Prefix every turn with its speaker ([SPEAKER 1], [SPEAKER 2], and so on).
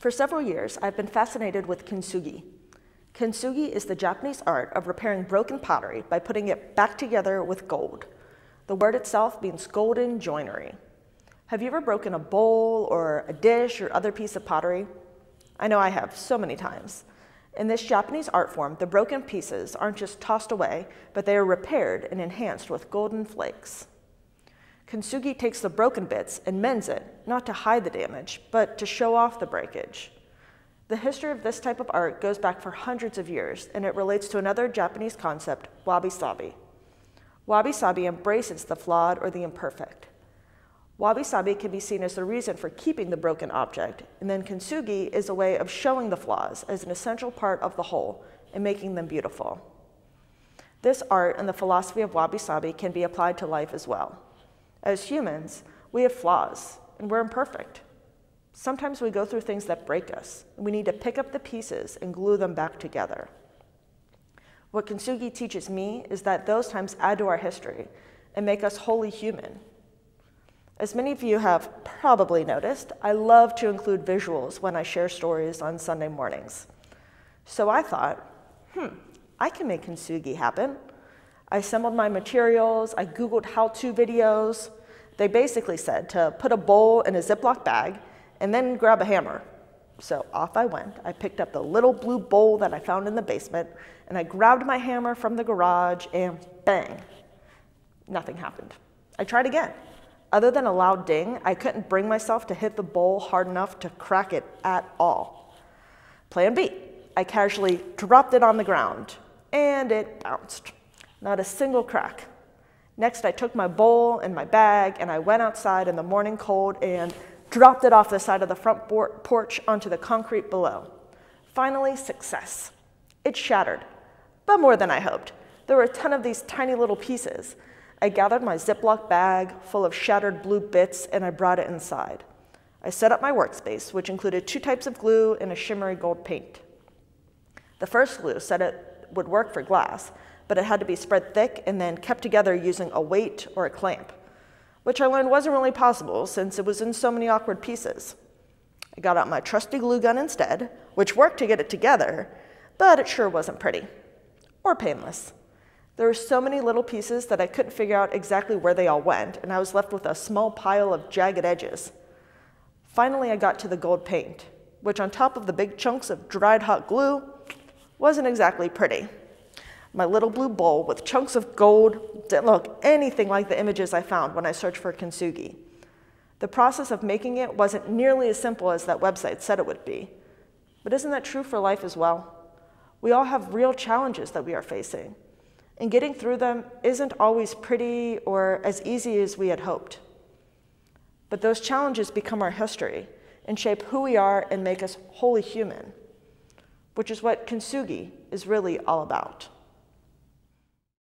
[SPEAKER 1] For several years, I've been fascinated with kintsugi. Kintsugi is the Japanese art of repairing broken pottery by putting it back together with gold. The word itself means golden joinery. Have you ever broken a bowl or a dish or other piece of pottery? I know I have so many times. In this Japanese art form, the broken pieces aren't just tossed away, but they are repaired and enhanced with golden flakes. Kintsugi takes the broken bits and mends it, not to hide the damage, but to show off the breakage. The history of this type of art goes back for hundreds of years, and it relates to another Japanese concept, wabi-sabi. Wabi-sabi embraces the flawed or the imperfect. Wabi-sabi can be seen as the reason for keeping the broken object, and then kintsugi is a way of showing the flaws as an essential part of the whole and making them beautiful. This art and the philosophy of wabi-sabi can be applied to life as well. As humans, we have flaws and we're imperfect. Sometimes we go through things that break us, we need to pick up the pieces and glue them back together. What Kintsugi teaches me is that those times add to our history and make us wholly human. As many of you have probably noticed, I love to include visuals when I share stories on Sunday mornings. So I thought, hmm, I can make Kintsugi happen I assembled my materials, I Googled how-to videos. They basically said to put a bowl in a Ziploc bag and then grab a hammer. So off I went. I picked up the little blue bowl that I found in the basement and I grabbed my hammer from the garage and bang, nothing happened. I tried again. Other than a loud ding, I couldn't bring myself to hit the bowl hard enough to crack it at all. Plan B, I casually dropped it on the ground and it bounced not a single crack. Next, I took my bowl and my bag and I went outside in the morning cold and dropped it off the side of the front porch onto the concrete below. Finally, success. It shattered, but more than I hoped. There were a ton of these tiny little pieces. I gathered my Ziploc bag full of shattered blue bits and I brought it inside. I set up my workspace, which included two types of glue and a shimmery gold paint. The first glue said it would work for glass, but it had to be spread thick and then kept together using a weight or a clamp, which I learned wasn't really possible since it was in so many awkward pieces. I got out my trusty glue gun instead, which worked to get it together, but it sure wasn't pretty or painless. There were so many little pieces that I couldn't figure out exactly where they all went, and I was left with a small pile of jagged edges. Finally, I got to the gold paint, which on top of the big chunks of dried hot glue wasn't exactly pretty my little blue bowl with chunks of gold didn't look anything like the images I found when I searched for kintsugi. The process of making it wasn't nearly as simple as that website said it would be. But isn't that true for life as well? We all have real challenges that we are facing, and getting through them isn't always pretty or as easy as we had hoped. But those challenges become our history and shape who we are and make us wholly human, which is what kintsugi is really all about.